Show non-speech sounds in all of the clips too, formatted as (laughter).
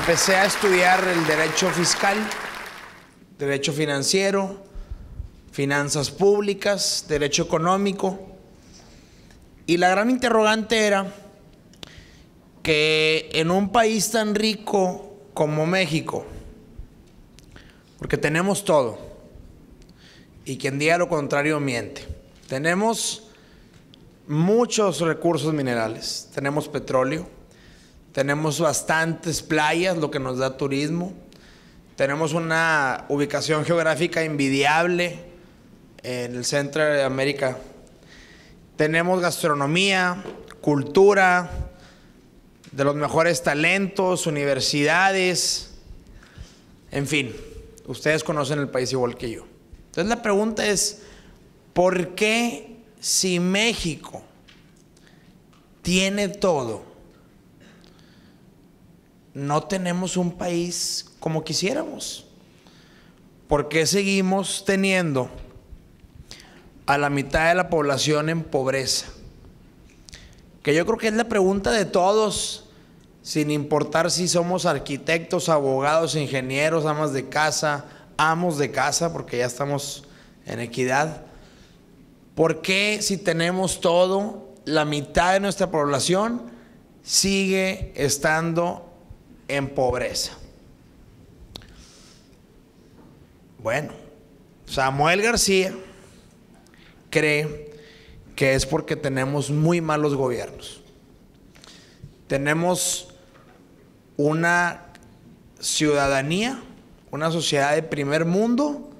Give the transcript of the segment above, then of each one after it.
Empecé a estudiar el derecho fiscal, derecho financiero, finanzas públicas, derecho económico. Y la gran interrogante era que en un país tan rico como México, porque tenemos todo, y quien diga lo contrario miente, tenemos muchos recursos minerales, tenemos petróleo, tenemos bastantes playas, lo que nos da turismo. Tenemos una ubicación geográfica envidiable en el centro de América. Tenemos gastronomía, cultura, de los mejores talentos, universidades, en fin, ustedes conocen el país igual que yo. Entonces la pregunta es, ¿por qué si México tiene todo? no tenemos un país como quisiéramos. ¿Por qué seguimos teniendo a la mitad de la población en pobreza? Que yo creo que es la pregunta de todos, sin importar si somos arquitectos, abogados, ingenieros, amas de casa, amos de casa, porque ya estamos en equidad. ¿Por qué si tenemos todo, la mitad de nuestra población sigue estando en pobreza. Bueno, Samuel García cree que es porque tenemos muy malos gobiernos. Tenemos una ciudadanía, una sociedad de primer mundo,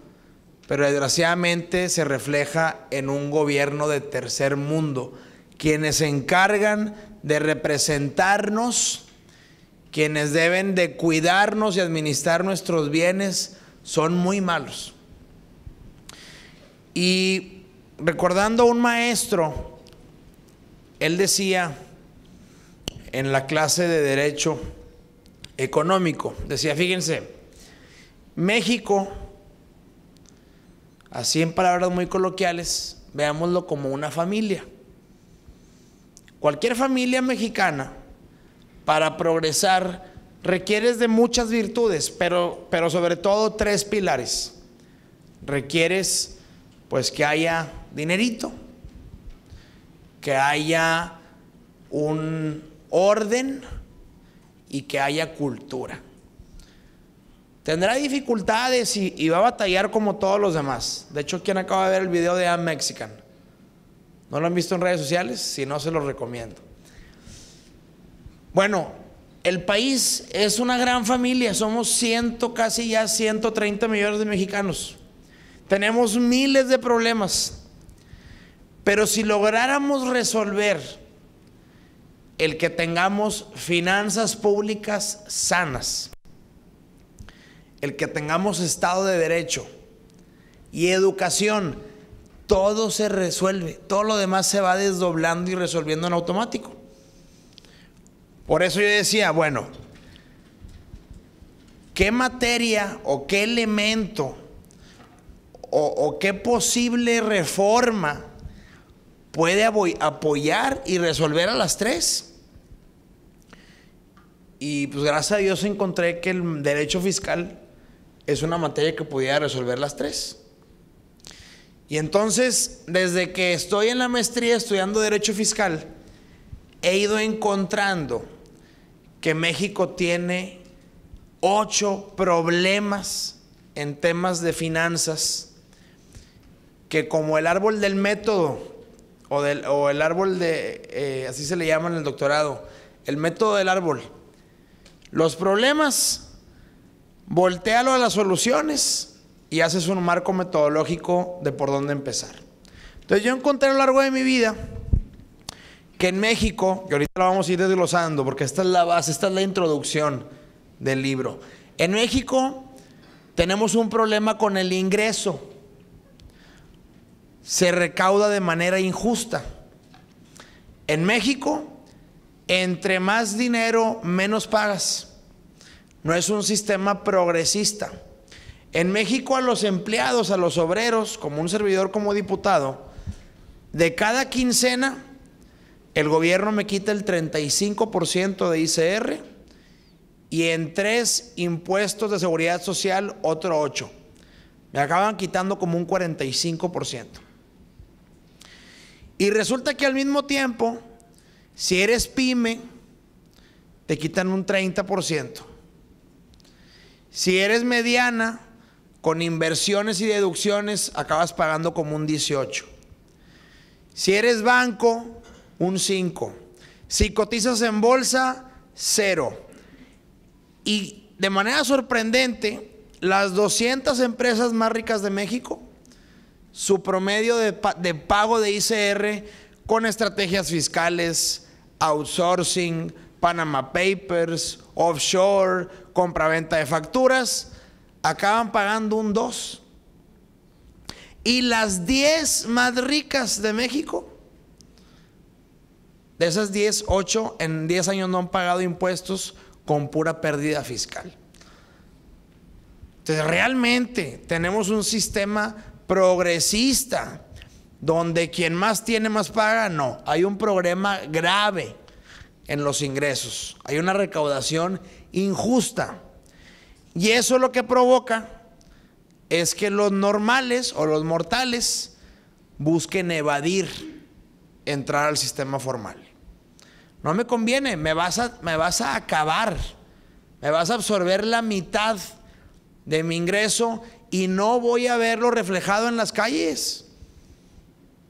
pero desgraciadamente se refleja en un gobierno de tercer mundo, quienes se encargan de representarnos quienes deben de cuidarnos y administrar nuestros bienes son muy malos. Y recordando a un maestro, él decía en la clase de Derecho Económico, decía, fíjense, México, así en palabras muy coloquiales, veámoslo como una familia. Cualquier familia mexicana, para progresar requieres de muchas virtudes, pero, pero sobre todo tres pilares. Requieres pues que haya dinerito, que haya un orden y que haya cultura. Tendrá dificultades y, va a batallar como todos los demás. De hecho, quien acaba de ver el video de Am Mexican, ¿no lo han visto en redes sociales? Si no, se los recomiendo. Bueno, el país es una gran familia, somos ciento, casi ya 130 millones de mexicanos. Tenemos miles de problemas, pero si lográramos resolver el que tengamos finanzas públicas sanas, el que tengamos Estado de Derecho y educación, todo se resuelve, todo lo demás se va desdoblando y resolviendo en automático. Por eso yo decía, bueno, ¿qué materia o qué elemento o, qué posible reforma puede apoyar y resolver a las tres? Y pues gracias a Dios encontré que el derecho fiscal es una materia que podía resolver las tres. Y entonces, desde que estoy en la maestría estudiando derecho fiscal, he ido encontrando que México tiene ocho problemas en temas de finanzas que como el árbol del método o, o el árbol de, eh, así se le llama en el doctorado, el método del árbol, los problemas, voltealo a las soluciones y haces un marco metodológico de por dónde empezar. Entonces yo encontré a lo largo de mi vida que en México, y ahorita lo vamos a ir desglosando, porque esta es la base, esta es la introducción del libro. En México tenemos un problema con el ingreso. Se recauda de manera injusta. En México, entre más dinero, menos pagas. No es un sistema progresista. En México a los empleados, a los obreros, como un servidor, como diputado, de cada quincena el gobierno me quita el 35% de ICR y en tres impuestos de seguridad social otro 8. Me acaban quitando como un 45%. Y resulta que al mismo tiempo, si eres pyme, te quitan un 30%. Si eres mediana, con inversiones y deducciones acabas pagando como un 18%. Si eres banco, un 5. Si cotizas en bolsa, 0. Y de manera sorprendente, las 200 empresas más ricas de México, su promedio de, pago de ICR con estrategias fiscales, outsourcing, Panama Papers, offshore, compraventa de facturas, acaban pagando un 2. Y las 10 más ricas de México de esas 10, 8 en 10 años no han pagado impuestos con pura pérdida fiscal. Entonces, realmente tenemos un sistema progresista donde quien más tiene más paga, no. Hay un problema grave en los ingresos. Hay una recaudación injusta. Y eso lo que provoca es que los normales o los mortales busquen evadir entrar al sistema formal. No me conviene, me vas a, me vas a acabar, me vas a absorber la mitad de mi ingreso y no voy a verlo reflejado en las calles.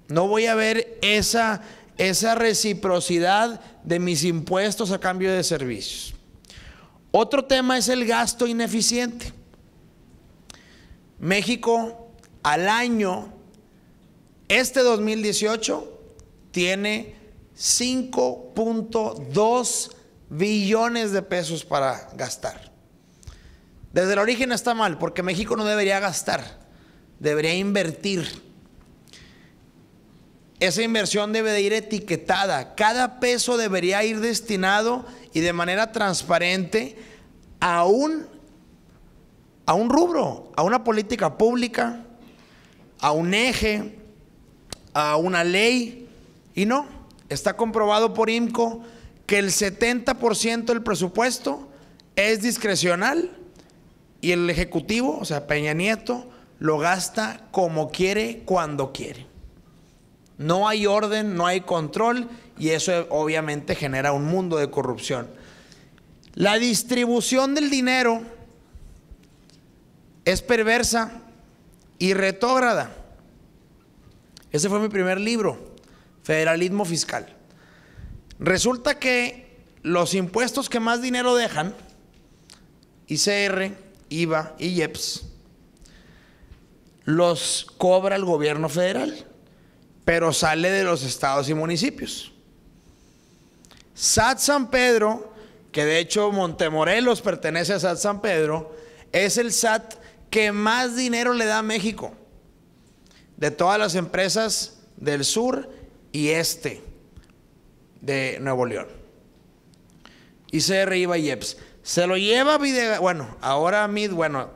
No voy a ver esa, esa reciprocidad de mis impuestos a cambio de servicios. Otro tema es el gasto ineficiente. México al año, este 2018, tiene 5.2 billones de pesos para gastar. Desde el origen está mal, porque México no debería gastar, debería invertir. Esa inversión debe de ir etiquetada. Cada peso debería ir destinado y de manera transparente a un, a un rubro, a una política pública, a un eje, a una ley, y no está comprobado por IMCO que el 70% del presupuesto es discrecional y el Ejecutivo, o sea, Peña Nieto, lo gasta como quiere, cuando quiere. No hay orden, no hay control y eso obviamente genera un mundo de corrupción. La distribución del dinero es perversa y retrógrada. Ese fue mi primer libro. Federalismo fiscal. Resulta que los impuestos que más dinero dejan, ICR, IVA y IEPS, los cobra el gobierno federal, pero sale de los estados y municipios. SAT San Pedro, que de hecho Montemorelos pertenece a SAT San Pedro, es el SAT que más dinero le da a México. De todas las empresas del sur, y este de Nuevo León. ICR y Yeps. Se lo lleva Bueno, ahora Mid, bueno,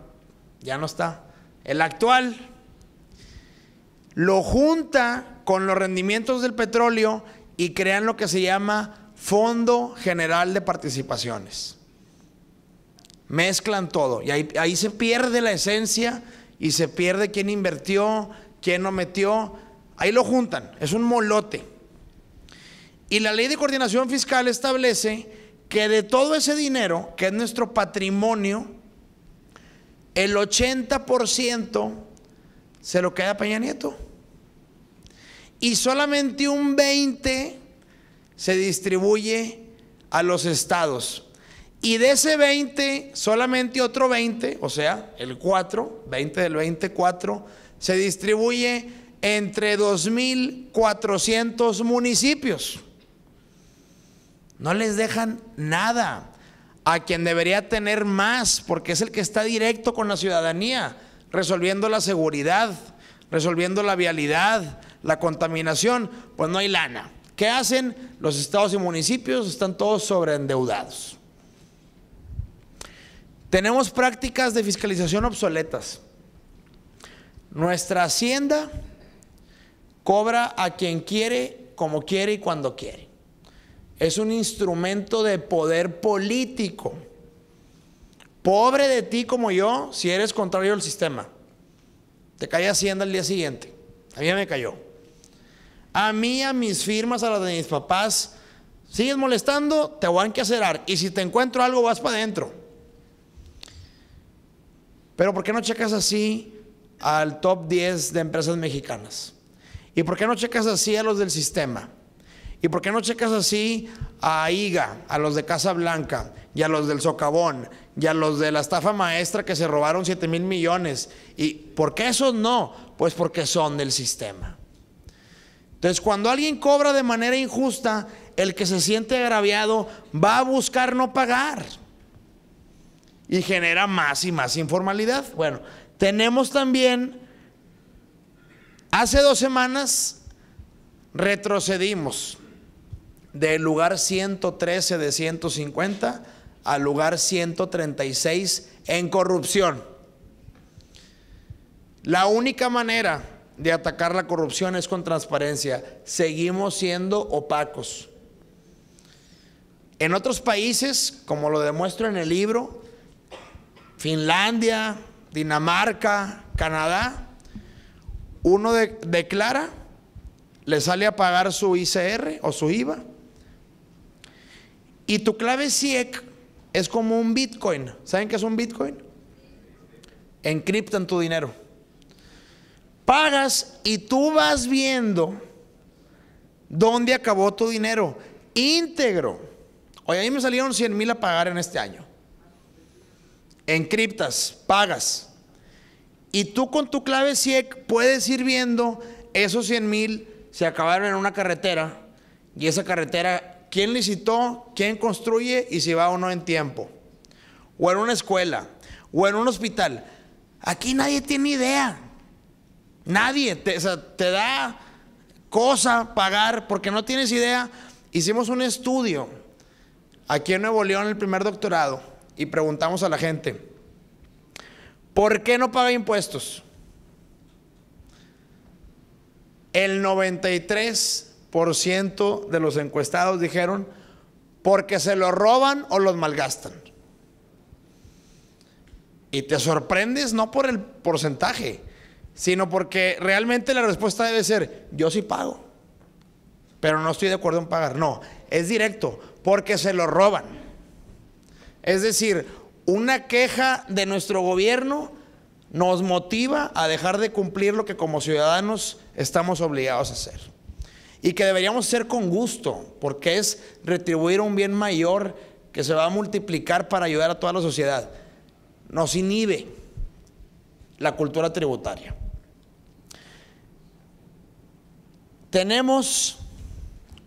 ya no está. El actual lo junta con los rendimientos del petróleo y crean lo que se llama Fondo General de Participaciones. Mezclan todo y ahí, ahí se pierde la esencia y se pierde quién invirtió, quién no metió Ahí lo juntan, es un molote. Y la ley de coordinación fiscal establece que de todo ese dinero, que es nuestro patrimonio, el 80% se lo queda a Peña Nieto. Y solamente un 20% se distribuye a los estados. Y de ese 20, solamente otro 20, o sea, el 4, 20 del 24, se distribuye entre 2.400 municipios. No les dejan nada a quien debería tener más, porque es el que está directo con la ciudadanía, resolviendo la seguridad, resolviendo la vialidad, la contaminación, pues no hay lana. ¿Qué hacen? Los estados y municipios están todos sobreendeudados. Tenemos prácticas de fiscalización obsoletas. Nuestra hacienda Cobra a quien quiere, como quiere y cuando quiere. Es un instrumento de poder político. Pobre de ti como yo si eres contrario al sistema. Te cae Hacienda el día siguiente. A mí me cayó. A mí, a mis firmas, a las de mis papás, sigues molestando, te van a acerar. Y si te encuentro algo, vas para adentro. Pero ¿por qué no checas así al top 10 de empresas mexicanas? ¿Y por qué no checas así a los del sistema? ¿Y por qué no checas así a IGA, a los de Casa Blanca, y a los del Socavón, y a los de la estafa maestra que se robaron 7 mil millones? ¿Y por qué esos no? Pues porque son del sistema. Entonces, cuando alguien cobra de manera injusta, el que se siente agraviado va a buscar no pagar y genera más y más informalidad. Bueno, tenemos también Hace dos semanas retrocedimos del lugar 113 de 150 al lugar 136 en corrupción. La única manera de atacar la corrupción es con transparencia. Seguimos siendo opacos. En otros países, como lo demuestro en el libro, Finlandia, Dinamarca, Canadá, uno declara, le sale a pagar su ICR o su IVA. Y tu clave SIEC e es como un Bitcoin. ¿Saben qué es un Bitcoin? Encriptan tu dinero. Pagas y tú vas viendo dónde acabó tu dinero íntegro. Hoy a mí me salieron 100 mil a pagar en este año. Encriptas, pagas. Y tú con tu clave SIEC puedes ir viendo esos 100 mil se acabaron en una carretera y esa carretera, ¿quién licitó? ¿Quién construye? Y si va o no en tiempo. O en una escuela, o en un hospital. Aquí nadie tiene idea. Nadie. Te, te da cosa pagar porque no tienes idea. Hicimos un estudio aquí en Nuevo León, el primer doctorado, y preguntamos a la gente. ¿Por qué no paga impuestos? El 93% de los encuestados dijeron porque se lo roban o los malgastan. Y te sorprendes no por el porcentaje, sino porque realmente la respuesta debe ser, yo sí pago, pero no estoy de acuerdo en pagar. No, es directo, porque se lo roban. Es decir, una queja de nuestro gobierno nos motiva a dejar de cumplir lo que como ciudadanos estamos obligados a hacer. Y que deberíamos hacer con gusto, porque es retribuir un bien mayor que se va a multiplicar para ayudar a toda la sociedad. Nos inhibe la cultura tributaria. Tenemos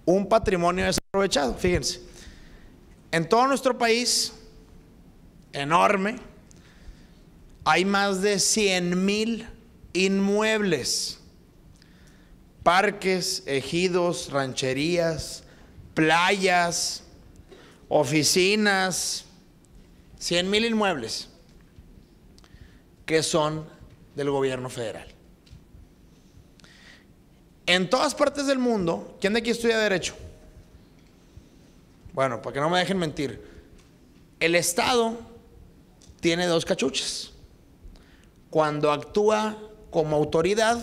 un patrimonio desaprovechado, fíjense. En todo nuestro país enorme. Hay más de 100 mil inmuebles, parques, ejidos, rancherías, playas, oficinas, 100 mil inmuebles que son del gobierno federal. En todas partes del mundo, ¿quién de aquí estudia derecho? Bueno, para que no me dejen mentir, el Estado tiene dos cachuchas. Cuando actúa como autoridad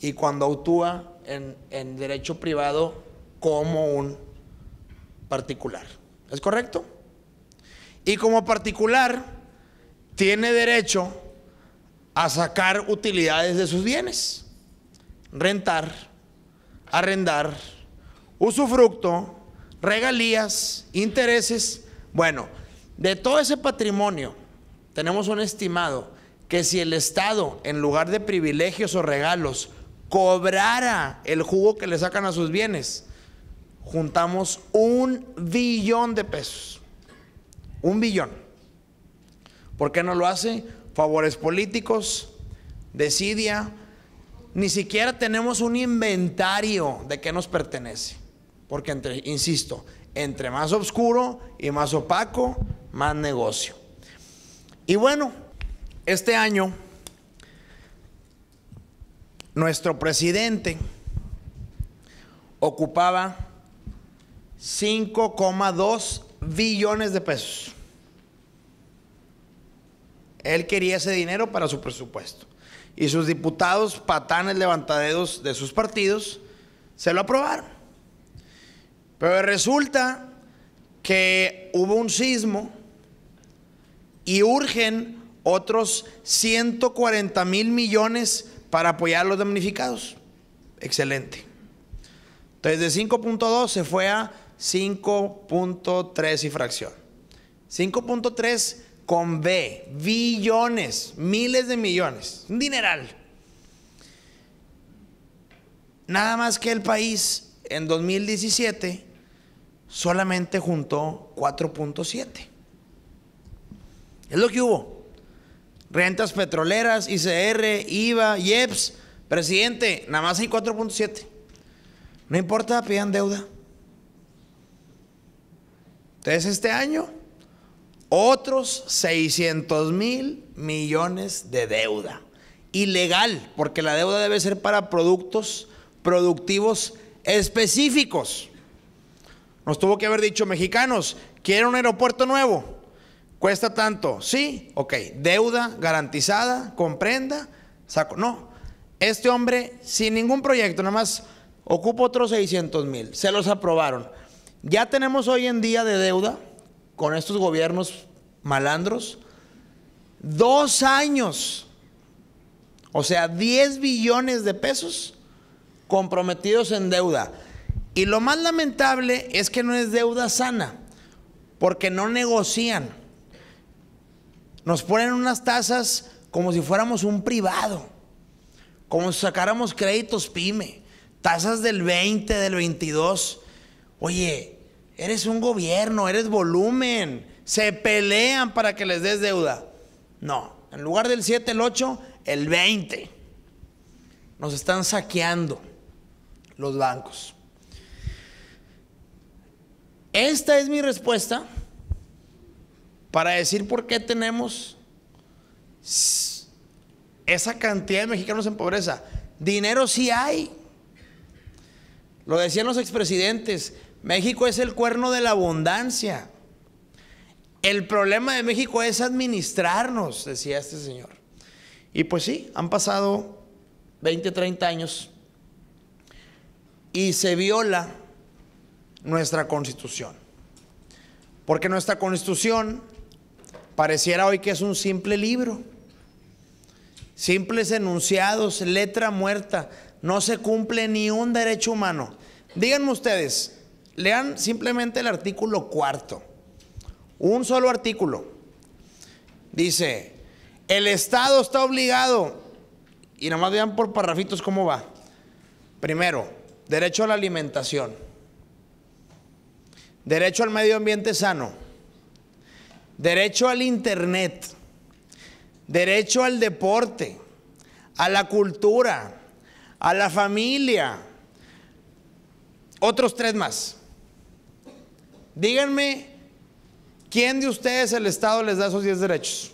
y cuando actúa en, en derecho privado como un particular. ¿Es correcto? Y como particular, tiene derecho a sacar utilidades de sus bienes. Rentar, arrendar, usufructo, regalías, intereses. Bueno, de todo ese patrimonio, tenemos un estimado que si el Estado, en lugar de privilegios o regalos, cobrara el jugo que le sacan a sus bienes, juntamos un billón de pesos. Un billón. ¿Por qué no lo hace? Favores políticos, desidia. Ni siquiera tenemos un inventario de qué nos pertenece. Porque, entre, insisto, entre más oscuro y más opaco, más negocio. Y bueno, este año nuestro presidente ocupaba 5,2 billones de pesos. Él quería ese dinero para su presupuesto. Y sus diputados, patanes levantadedos de sus partidos, se lo aprobaron. Pero resulta que hubo un sismo y urgen otros 140 mil millones para apoyar a los damnificados. Excelente. Entonces de 5.2 se fue a 5.3 y fracción. 5.3 con B, billones, miles de millones, un dineral. Nada más que el país en 2017 solamente juntó 4.7. Es lo que hubo. Rentas petroleras, ICR, IVA, IEPS. Presidente, nada más hay 4.7. No importa, pidan deuda. Entonces, este año, otros 600 mil millones de deuda. Ilegal, porque la deuda debe ser para productos productivos específicos. Nos tuvo que haber dicho mexicanos, quieren un aeropuerto nuevo. Cuesta tanto, sí, ok, deuda garantizada, comprenda, saco. No, este hombre sin ningún proyecto, nada más ocupa otros 600 mil, se los aprobaron. Ya tenemos hoy en día de deuda con estos gobiernos malandros dos años, o sea, 10 billones de pesos comprometidos en deuda. Y lo más lamentable es que no es deuda sana, porque no negocian. Nos ponen unas tasas como si fuéramos un privado, como si sacáramos créditos pyme, tasas del 20, del 22. Oye, eres un gobierno, eres volumen, se pelean para que les des deuda. No, en lugar del 7, el 8, el 20. Nos están saqueando los bancos. Esta es mi respuesta para decir por qué tenemos esa cantidad de mexicanos en pobreza. Dinero sí hay. Lo decían los expresidentes, México es el cuerno de la abundancia. El problema de México es administrarnos, decía este señor. Y pues sí, han pasado 20, 30 años y se viola nuestra constitución. Porque nuestra constitución Pareciera hoy que es un simple libro. Simples enunciados, letra muerta. No se cumple ni un derecho humano. Díganme ustedes, lean simplemente el artículo cuarto. Un solo artículo. Dice, el Estado está obligado. Y nomás vean por parrafitos cómo va. Primero, derecho a la alimentación. Derecho al medio ambiente sano derecho al internet, derecho al deporte, a la cultura, a la familia, otros tres más. Díganme, ¿quién de ustedes el Estado les da esos 10 derechos?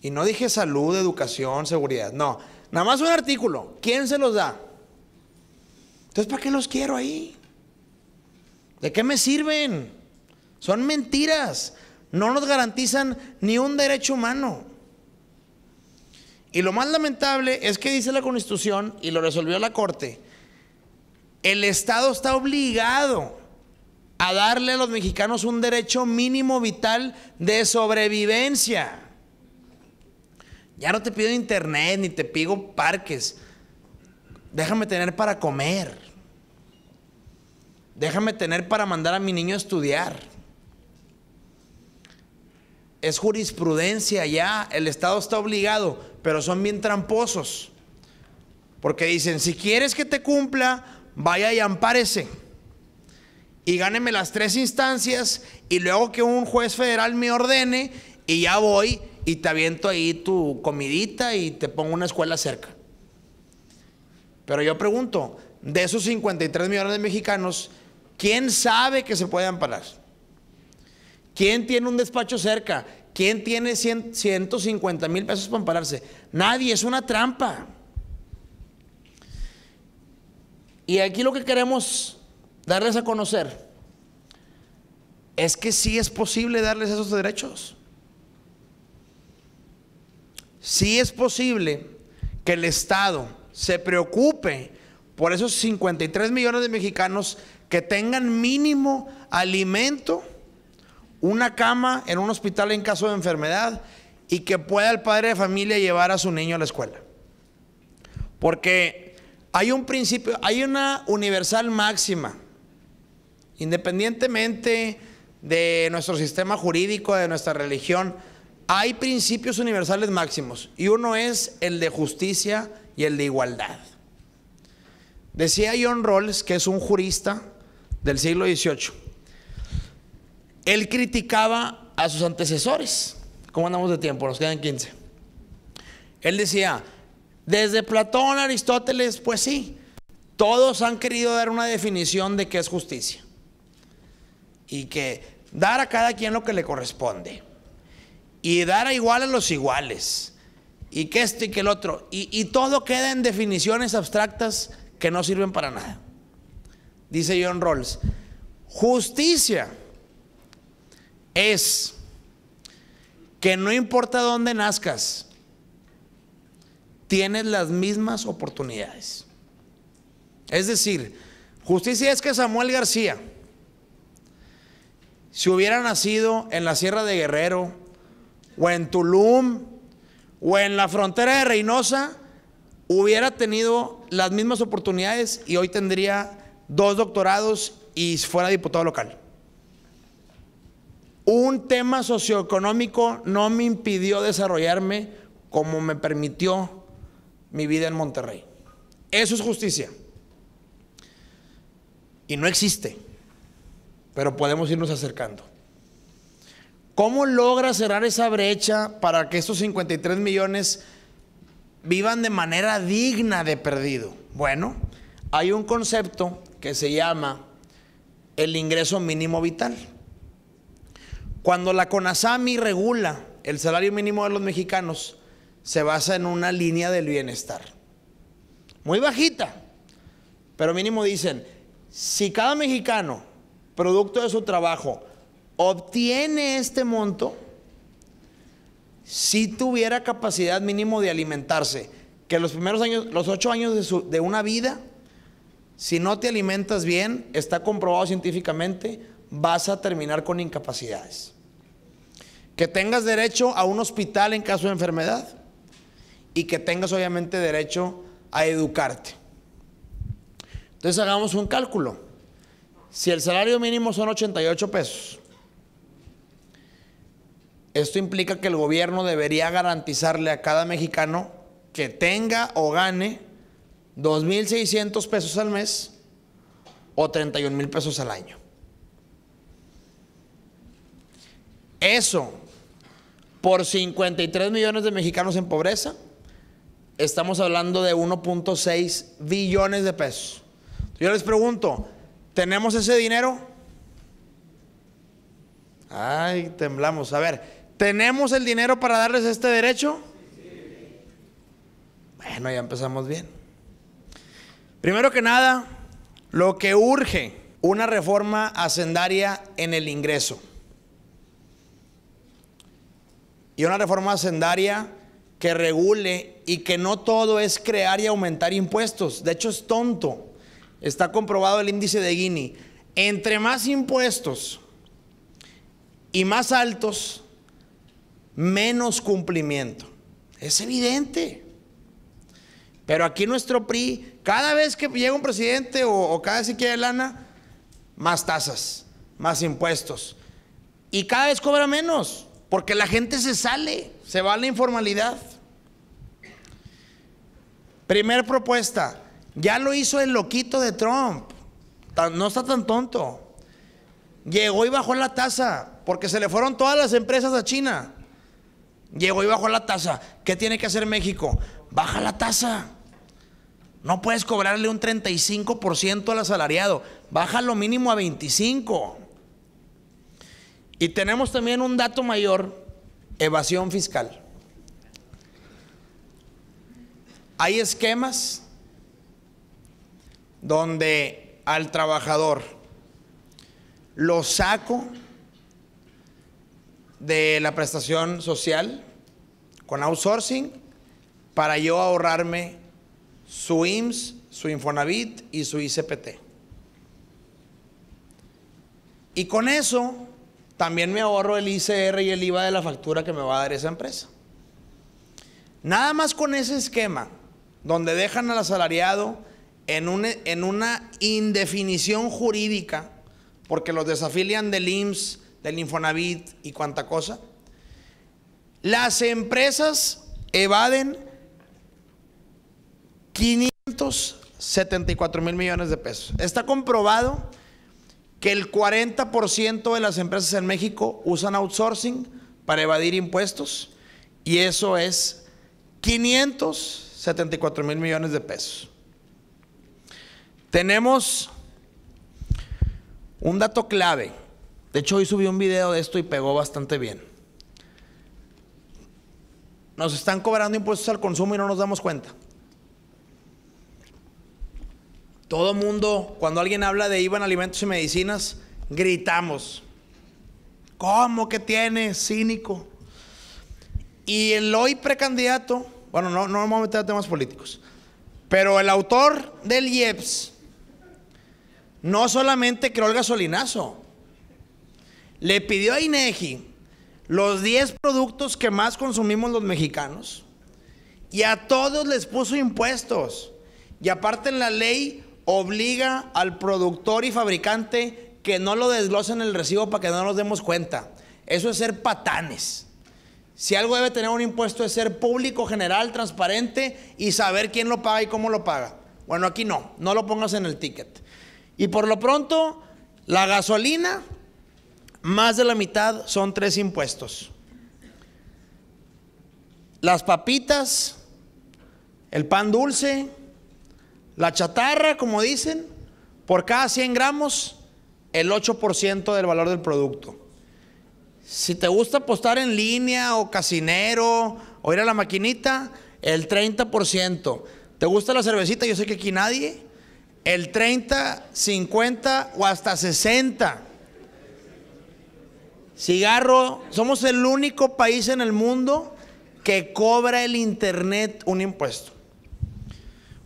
Y no dije salud, educación, seguridad, no, nada más un artículo. ¿Quién se los da? Entonces, ¿para qué los quiero ahí? ¿De qué me sirven? Son mentiras. No nos garantizan ni un derecho humano. Y lo más lamentable es que dice la Constitución, y lo resolvió la Corte, el Estado está obligado a darle a los mexicanos un derecho mínimo vital de sobrevivencia. Ya no te pido internet ni te pido parques. Déjame tener para comer. Déjame tener para mandar a mi niño a estudiar. Es jurisprudencia ya, el Estado está obligado, pero son bien tramposos. Porque dicen, si quieres que te cumpla, vaya y ampárese. Y gáneme las tres instancias y luego que un juez federal me ordene y ya voy y te aviento ahí tu comidita y te pongo una escuela cerca. Pero yo pregunto, de esos 53 millones de mexicanos, ¿Quién sabe que se puede amparar? ¿Quién tiene un despacho cerca? ¿Quién tiene 150 mil pesos para ampararse? Nadie, es una trampa. Y aquí lo que queremos darles a conocer es que sí es posible darles esos derechos. Sí es posible que el Estado se preocupe por esos 53 millones de mexicanos que tengan mínimo alimento, una cama en un hospital en caso de enfermedad y que pueda el padre de familia llevar a su niño a la escuela. Porque hay un principio, hay una universal máxima, independientemente de nuestro sistema jurídico, de nuestra religión, hay principios universales máximos y uno es el de justicia y el de igualdad. Decía John Rawls, que es un jurista del siglo XVIII, él criticaba a sus antecesores. ¿Cómo andamos de tiempo? Nos quedan 15. Él decía, desde Platón, Aristóteles, pues sí, todos han querido dar una definición de qué es justicia. Y que dar a cada quien lo que le corresponde. Y dar a igual a los iguales. Y que esto y que el otro. Y, y todo queda en definiciones abstractas que no sirven para nada dice John Rawls, justicia es que no importa dónde nazcas, tienes las mismas oportunidades. Es decir, justicia es que Samuel García, si hubiera nacido en la Sierra de Guerrero, o en Tulum, o en la frontera de Reynosa, hubiera tenido las mismas oportunidades y hoy tendría dos doctorados y fuera diputado local. Un tema socioeconómico no me impidió desarrollarme como me permitió mi vida en Monterrey. Eso es justicia. Y no existe, pero podemos irnos acercando. ¿Cómo logra cerrar esa brecha para que estos 53 millones vivan de manera digna de perdido? Bueno, hay un concepto que se llama el ingreso mínimo vital. Cuando la CONASAMI regula el salario mínimo de los mexicanos, se basa en una línea del bienestar. Muy bajita, pero mínimo dicen, si cada mexicano, producto de su trabajo, obtiene este monto, si tuviera capacidad mínimo de alimentarse, que los primeros años, los ocho años de, de una vida, si no te alimentas bien, está comprobado científicamente, vas a terminar con incapacidades. Que tengas derecho a un hospital en caso de enfermedad y que tengas obviamente derecho a educarte. Entonces hagamos un cálculo. Si el salario mínimo son 88 pesos, esto implica que el gobierno debería garantizarle a cada mexicano que tenga o gane 2.600 pesos al mes o 31,000 mil pesos al año. Eso, por 53 millones de mexicanos en pobreza, estamos hablando de 1.6 billones de pesos. Yo les pregunto, ¿tenemos ese dinero? Ay, temblamos. A ver, ¿tenemos el dinero para darles este derecho? Bueno, ya empezamos bien. Primero que nada, lo que urge una reforma hacendaria en el ingreso. Y una reforma hacendaria que regule y que no todo es crear y aumentar impuestos. De hecho, es tonto. Está comprobado el índice de Guinea. Entre más impuestos y más altos, menos cumplimiento. Es evidente. Pero aquí nuestro PRI cada vez que llega un presidente o, cada vez que quiere lana, más tasas, más impuestos. Y cada vez cobra menos, porque la gente se sale, se va a la informalidad. Primer propuesta, ya lo hizo el loquito de Trump, no está tan tonto. Llegó y bajó la tasa, porque se le fueron todas las empresas a China. Llegó y bajó la tasa. ¿Qué tiene que hacer México? Baja la tasa. No puedes cobrarle un 35% al asalariado. Baja lo mínimo a 25. Y tenemos también un dato mayor, evasión fiscal. Hay esquemas donde al trabajador lo saco de la prestación social con outsourcing para yo ahorrarme su IMSS, su Infonavit y su ICPT. Y con eso también me ahorro el ICR y el IVA de la factura que me va a dar esa empresa. Nada más con ese esquema, donde dejan al asalariado en, una indefinición jurídica, porque los desafilian del IMSS, del Infonavit y cuanta cosa, las empresas evaden 574 mil millones de pesos. Está comprobado que el 40% de las empresas en México usan outsourcing para evadir impuestos y eso es 574 mil millones de pesos. Tenemos un dato clave. De hecho, hoy subí un video de esto y pegó bastante bien. Nos están cobrando impuestos al consumo y no nos damos cuenta. Todo mundo, cuando alguien habla de IVA en alimentos y medicinas, gritamos. ¿Cómo que tiene? Cínico. Y el hoy precandidato, bueno, no, no a meter a temas políticos, pero el autor del IEPS no solamente creó el gasolinazo, le pidió a INEGI los 10 productos que más consumimos los mexicanos y a todos les puso impuestos. Y aparte en la ley obliga al productor y fabricante que no lo desglosen el recibo para que no nos demos cuenta. Eso es ser patanes. Si algo debe tener un impuesto es ser público, general, transparente y saber quién lo paga y cómo lo paga. Bueno, aquí no, no lo pongas en el ticket. Y por lo pronto, la gasolina, más de la mitad son tres impuestos. Las papitas, el pan dulce, la chatarra, como dicen, por cada 100 gramos, el 8% del valor del producto. Si te gusta apostar en línea o casinero o ir a la maquinita, el 30%. ¿Te gusta la cervecita? Yo sé que aquí nadie. El 30, 50 o hasta 60. Cigarro, somos el único país en el mundo que cobra el internet un impuesto.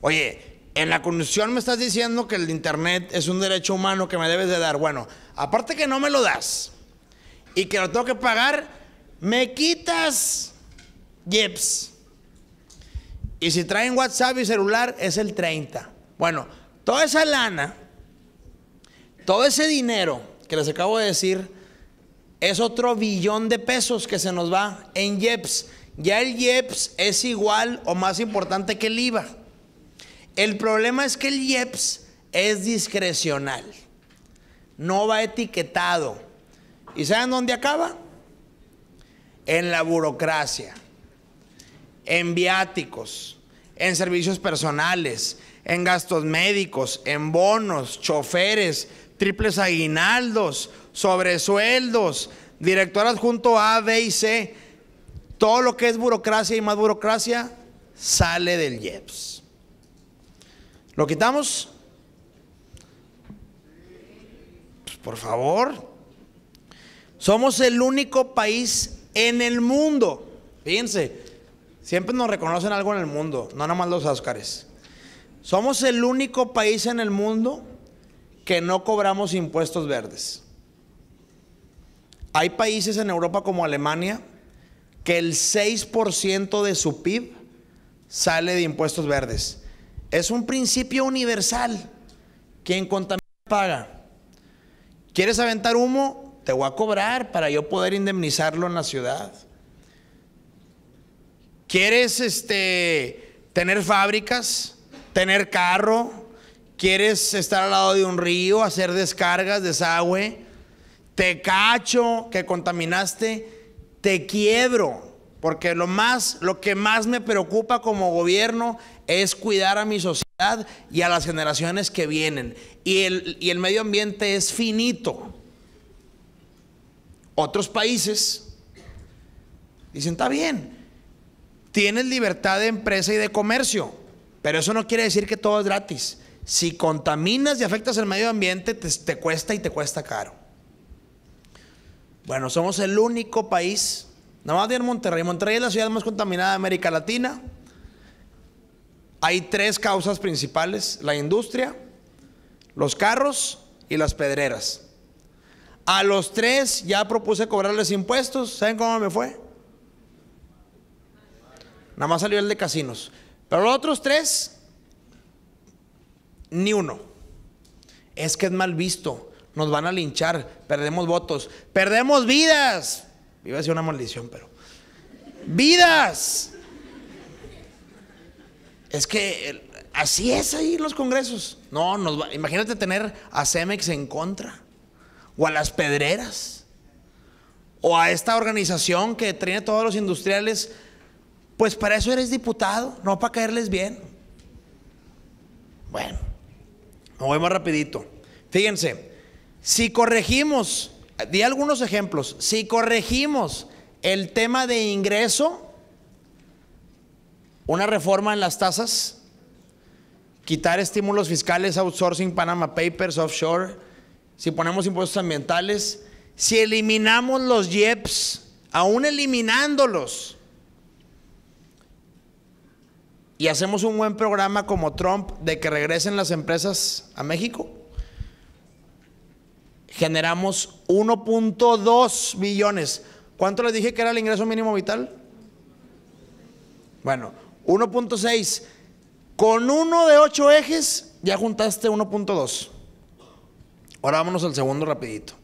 Oye, en la condición me estás diciendo que el Internet es un derecho humano que me debes de dar. Bueno, aparte que no me lo das y que lo tengo que pagar, me quitas Yeps. Y si traen WhatsApp y celular, es el 30. Bueno, toda esa lana, todo ese dinero que les acabo de decir, es otro billón de pesos que se nos va en Yeps. Ya el Yeps es igual o más importante que el IVA. El problema es que el IEPS es discrecional. No va etiquetado. ¿Y saben dónde acaba? En la burocracia, en viáticos, en servicios personales, en gastos médicos, en bonos, choferes, triples aguinaldos, sobresueldos, directoras junto A, B y C. Todo lo que es burocracia y más burocracia sale del IEPS. ¿Lo quitamos? Pues, por favor. Somos el único país en el mundo. Fíjense, siempre nos reconocen algo en el mundo, no nomás más los Óscares. Somos el único país en el mundo que no cobramos impuestos verdes. Hay países en Europa como Alemania que el 6% de su PIB sale de impuestos verdes. Es un principio universal. Quien contamina paga. ¿Quieres aventar humo? Te voy a cobrar para yo poder indemnizarlo en la ciudad. ¿Quieres este, tener fábricas? ¿Tener carro? ¿Quieres estar al lado de un río, hacer descargas, desagüe? Te cacho que contaminaste, te quiebro. Porque lo, más, lo que más me preocupa como gobierno es cuidar a mi sociedad y a las generaciones que vienen. Y el, el medio ambiente es finito. Otros países dicen, está bien, tienes libertad de empresa y de comercio, pero eso no quiere decir que todo es gratis. Si contaminas y afectas el medio ambiente, te cuesta y te cuesta caro. Bueno, somos el único país Nada más en Monterrey. Monterrey es la ciudad más contaminada de América Latina. Hay tres causas principales, la industria, los carros y las pedreras. A los tres ya propuse cobrarles impuestos. ¿Saben cómo me fue? Nada más salió el de casinos. Pero los otros tres, ni uno. Es que es mal visto. Nos van a linchar. Perdemos votos. Perdemos vidas. Iba a ser una maldición, pero. ¡Vidas! Es que así es ahí los congresos. No, imagínate tener a Cemex en contra, o a las pedreras, o a esta organización que tiene todos los industriales. Pues para eso eres diputado, no para caerles bien. Bueno, nos más rapidito. Fíjense, si corregimos di algunos ejemplos. Si corregimos el tema de ingreso, una reforma en las tasas, quitar estímulos fiscales, outsourcing, Panama Papers, offshore, si ponemos impuestos ambientales, si eliminamos los YEPs, aún eliminándolos, y hacemos un buen programa como Trump de que regresen las empresas a México, generamos 1.2 billones. ¿Cuánto les dije que era el ingreso mínimo vital? Bueno, 1.6. Con uno de ocho ejes ya juntaste 1.2. Ahora vámonos al segundo rapidito.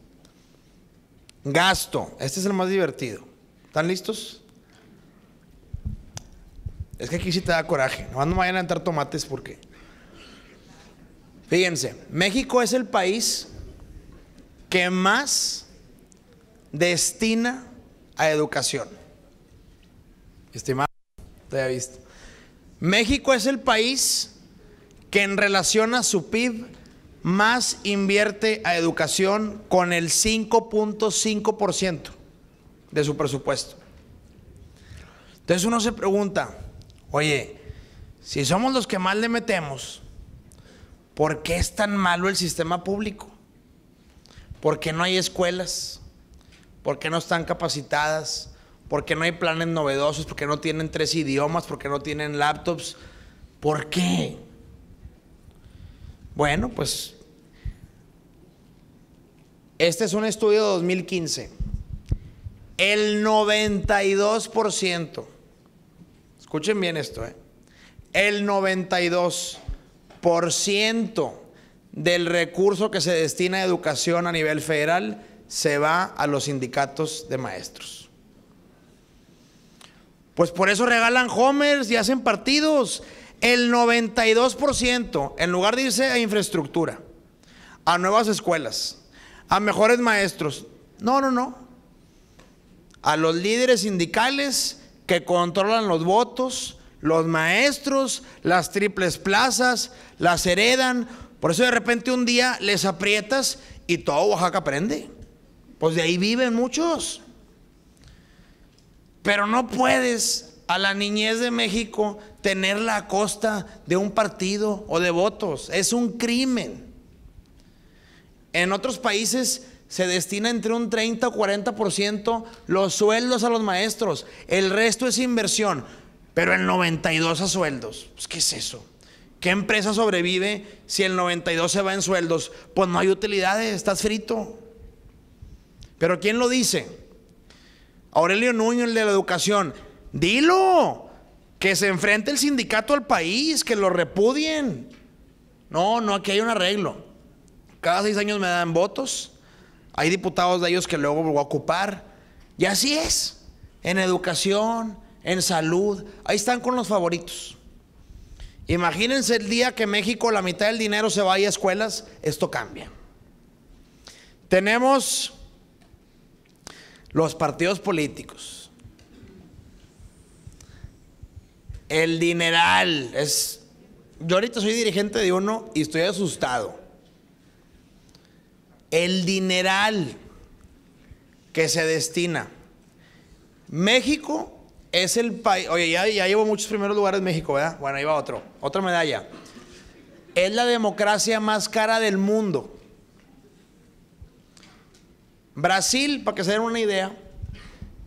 Gasto. Este es el más divertido. ¿Están listos? Es que aquí sí te da coraje. no vayan a entrar tomates porque... Fíjense, México es el país que más destina a educación. Estimado, te he visto. México es el país que en relación a su PIB más invierte a educación con el 5.5% de su presupuesto. Entonces uno se pregunta, oye, si somos los que más le metemos, ¿por qué es tan malo el sistema público? porque no hay escuelas, porque no están capacitadas, porque no hay planes novedosos, porque no tienen tres idiomas, porque no tienen laptops. ¿Por qué? Bueno, pues este es un estudio de 2015. El 92%, escuchen bien esto, ¿eh? el 92% del recurso que se destina a educación a nivel federal se va a los sindicatos de maestros. Pues por eso regalan homers y hacen partidos. El 92%, en lugar de irse a infraestructura, a nuevas escuelas, a mejores maestros. No, no, no. A los líderes sindicales que controlan los votos, los maestros, las triples plazas, las heredan, por eso de repente un día les aprietas y todo Oaxaca prende. Pues de ahí viven muchos. Pero no puedes a la niñez de México tenerla a costa de un partido o de votos. Es un crimen. En otros países se destina entre un 30 o 40% los sueldos a los maestros. El resto es inversión, pero el 92 a sueldos. Pues, ¿Qué es eso? ¿Qué empresa sobrevive si el 92 se va en sueldos? Pues no hay utilidades, estás frito. Pero ¿quién lo dice? Aurelio Nuño, el de la educación. Dilo, que se enfrente el sindicato al país, que lo repudien. No, no, aquí hay un arreglo. Cada seis años me dan votos. Hay diputados de ellos que luego voy a ocupar. Y así es. En educación, en salud. Ahí están con los favoritos. Imagínense el día que México la mitad del dinero se vaya a escuelas, esto cambia. Tenemos los partidos políticos. El dineral es yo ahorita soy dirigente de uno y estoy asustado. El dineral que se destina. México es el país, oye, ya, llevo muchos primeros lugares en México, ¿verdad? Bueno, ahí va otro, otra medalla. Es la democracia más cara del mundo. Brasil, para que se den una idea,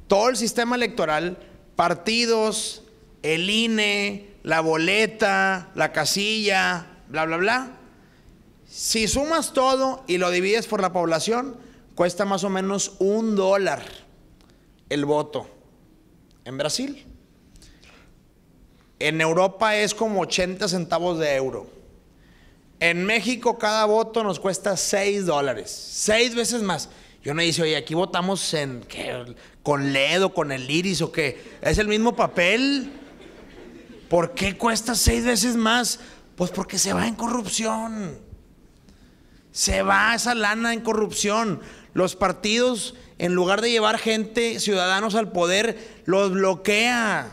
todo el sistema electoral, partidos, el INE, la boleta, la casilla, bla, bla, bla. Si sumas todo y lo divides por la población, cuesta más o menos un dólar el voto en Brasil. En Europa es como 80 centavos de euro. En México cada voto nos cuesta 6 dólares, 6 veces más. Yo no dice, oye, aquí votamos en con LED o con el iris o qué. Es el mismo papel. ¿Por qué cuesta seis veces más? Pues porque se va en corrupción. Se va esa lana en corrupción. Los partidos en lugar de llevar gente, ciudadanos al poder, los bloquea.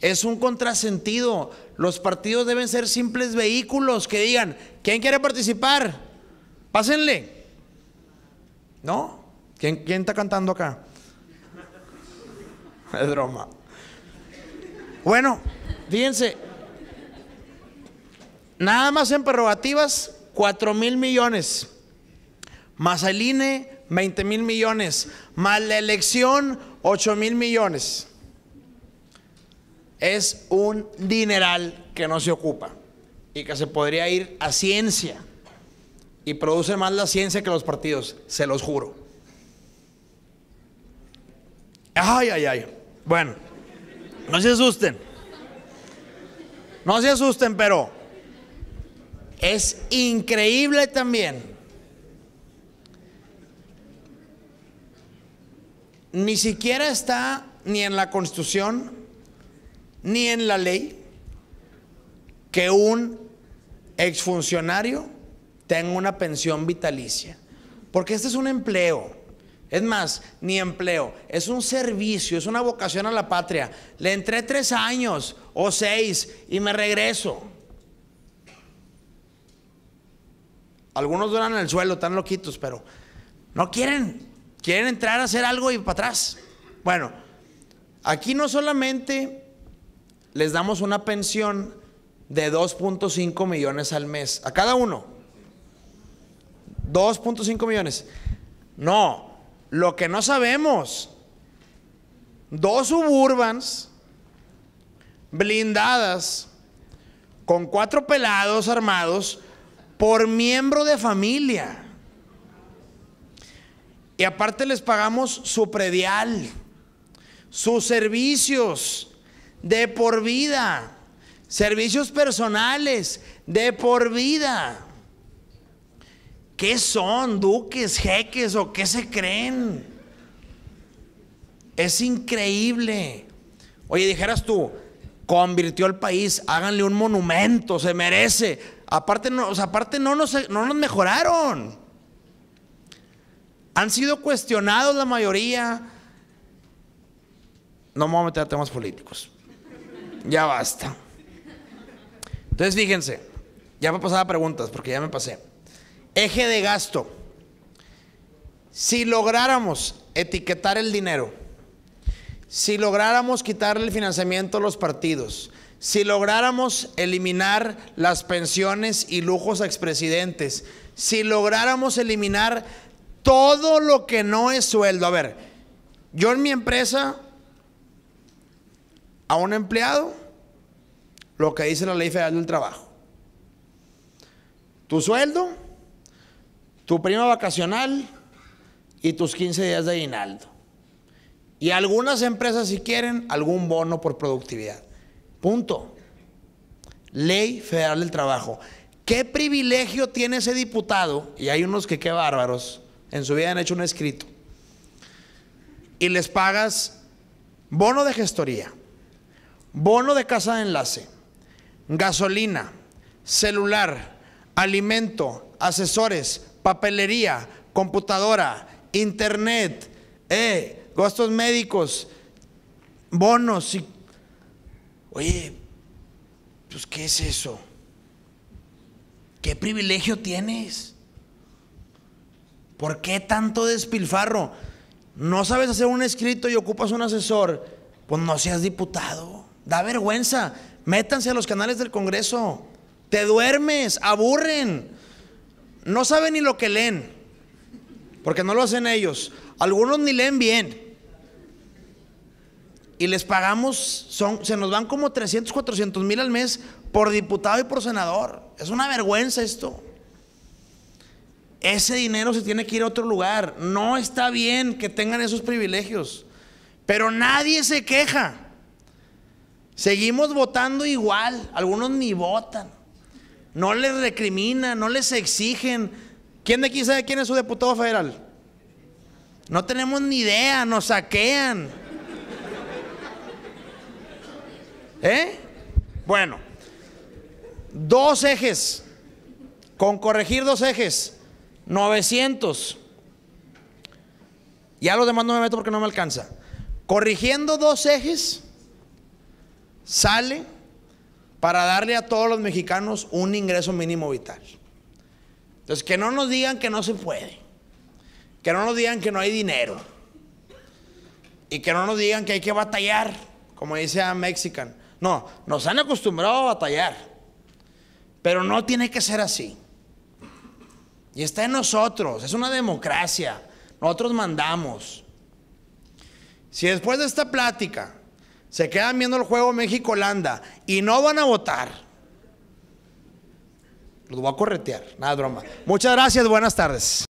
Es un contrasentido. Los partidos deben ser simples vehículos que digan, ¿quién quiere participar? Pásenle. ¿No? ¿Quién, está cantando acá? (laughs) Es broma. Bueno, fíjense, nada más en prerrogativas, 4 mil millones. Mazaline... 20 mil millones, más la elección, 8 mil millones. Es un dineral que no se ocupa y que se podría ir a ciencia. Y produce más la ciencia que los partidos, se los juro. Ay, ay, ay. Bueno, no se asusten. No se asusten, pero es increíble también ni siquiera está ni en la constitución, ni en la ley, que un exfuncionario tenga una pensión vitalicia. Porque este es un empleo. Es más, ni empleo, es un servicio, es una vocación a la patria. Le entré tres años o seis y me regreso. Algunos duran el suelo, tan loquitos, pero no quieren quieren entrar a hacer algo y para atrás. Bueno, aquí no solamente les damos una pensión de 2.5 millones al mes, a cada uno. 2.5 millones. No, lo que no sabemos, dos suburbans blindadas con cuatro pelados armados por miembro de familia. Y aparte les pagamos su predial, sus servicios de por vida, servicios personales de por vida. ¿Qué son duques, jeques o qué se creen? Es increíble. Oye, dijeras tú, convirtió al país, háganle un monumento, se merece. Aparte no, aparte no, no nos mejoraron. Han sido cuestionados la mayoría. No me voy a meter a temas políticos. Ya basta. Entonces fíjense, ya me pasaba preguntas porque ya me pasé. Eje de gasto. Si lográramos etiquetar el dinero, si lográramos quitarle el financiamiento a los partidos, si lográramos eliminar las pensiones y lujos a expresidentes, si lográramos eliminar todo lo que no es sueldo. A ver, yo en mi empresa, a un empleado, lo que dice la ley federal del trabajo. Tu sueldo, tu prima vacacional y tus 15 días de aguinaldo. Y algunas empresas, si quieren, algún bono por productividad. Punto. Ley federal del trabajo. ¿Qué privilegio tiene ese diputado? Y hay unos que qué bárbaros en su vida han hecho un escrito. Y les pagas bono de gestoría, bono de casa de enlace, gasolina, celular, alimento, asesores, papelería, computadora, internet, eh, gastos médicos, bonos. Oye, pues ¿qué es eso? ¿Qué privilegio tienes? ¿Por qué tanto despilfarro? No sabes hacer un escrito y ocupas un asesor. Pues no seas diputado. Da vergüenza. Métanse a los canales del Congreso. Te duermes, aburren. No saben ni lo que leen. Porque no lo hacen ellos. Algunos ni leen bien. Y les pagamos, son, se nos van como 300, 400 mil al mes por diputado y por senador. Es una vergüenza esto. Ese dinero se tiene que ir a otro lugar. No está bien que tengan esos privilegios. Pero nadie se queja. Seguimos votando igual. Algunos ni votan. No les recriminan, no les exigen. ¿Quién de aquí sabe quién es su diputado federal? No tenemos ni idea, nos saquean. ¿Eh? Bueno, dos ejes. Con corregir dos ejes. 900. Ya los demás no me meto porque no me alcanza. Corrigiendo dos ejes, sale para darle a todos los mexicanos un ingreso mínimo vital. Entonces, que no nos digan que no se puede, que no nos digan que no hay dinero y que no nos digan que hay que batallar, como dice a Mexican. No, nos han acostumbrado a batallar, pero no tiene que ser así. Y está en nosotros, es una democracia. Nosotros mandamos. Si después de esta plática se quedan viendo el juego México-Holanda y no van a votar, los voy a corretear. Nada, broma. Muchas gracias, buenas tardes.